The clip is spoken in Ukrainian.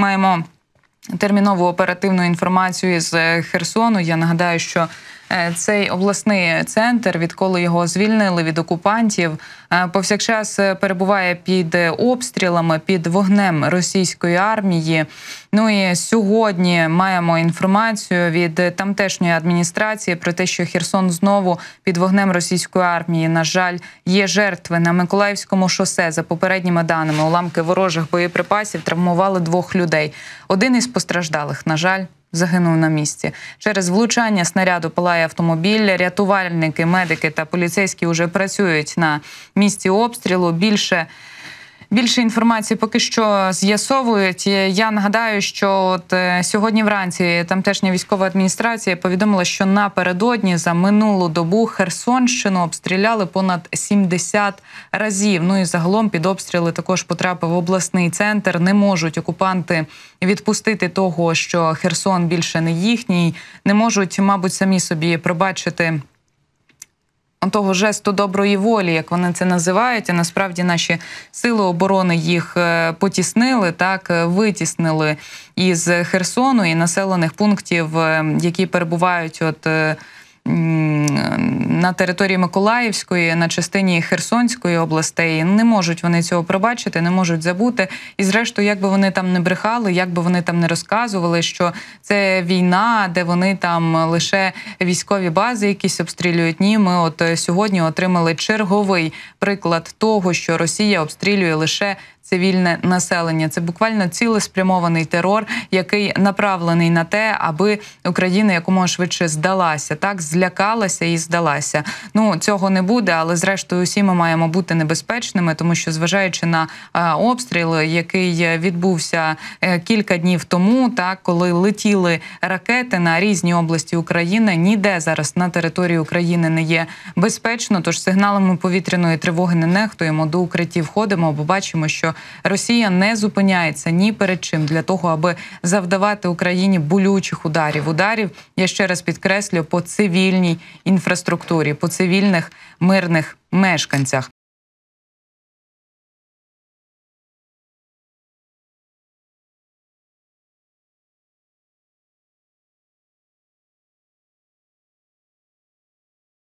маємо термінову оперативну інформацію з е, Херсону. Я нагадаю, що Е, цей обласний центр, відколи його звільнили від окупантів, е, повсякчас е, перебуває під обстрілами, під вогнем російської армії. Ну і сьогодні маємо інформацію від тамтешньої адміністрації про те, що Херсон знову під вогнем російської армії, на жаль, є жертви на Миколаївському шосе. За попередніми даними уламки ворожих боєприпасів травмували двох людей. Один із постраждалих, на жаль, загинув на місці. Через влучання снаряду палає автомобіль. Рятувальники, медики та поліцейські вже працюють на місці обстрілу. Більше Більше інформації поки що з'ясовують. Я нагадаю, що от е, сьогодні вранці тамтешня військова адміністрація повідомила, що напередодні за минулу добу Херсонщину обстріляли понад 70 разів. Ну і загалом під обстріли також потрапив обласний центр. Не можуть окупанти відпустити того, що Херсон більше не їхній. Не можуть, мабуть, самі собі пробачити того жесту доброї волі, як вони це називають. А насправді наші сили оборони їх е, потіснили, так е, витіснили із Херсону і населених пунктів, е, які перебувають от на території Миколаївської, на частині Херсонської областей не можуть вони цього пробачити, не можуть забути. І, зрештою, як би вони там не брехали, як би вони там не розказували, що це війна, де вони там лише військові бази якісь обстрілюють. Ні, ми от е, сьогодні отримали черговий приклад того, що Росія обстрілює лише. Цивільне населення це буквально цілеспрямований терор, який направлений на те, аби Україна якомога швидше здалася, так з злякалася і здалася. Ну цього не буде, але зрештою усі ми маємо бути небезпечними, тому що зважаючи на е, обстріл, який відбувся е, кілька днів тому, так коли летіли ракети на різні області України, ніде зараз на території України не є безпечно. Тож сигналами повітряної тривоги не нехтуємо до укриттів ходимо, бо бачимо, що Росія не зупиняється ні перед чим для того, аби завдавати Україні болючих ударів. Ударів я ще раз підкреслю по цивільним цивільній інфраструктурі, по цивільних мирних мешканцях.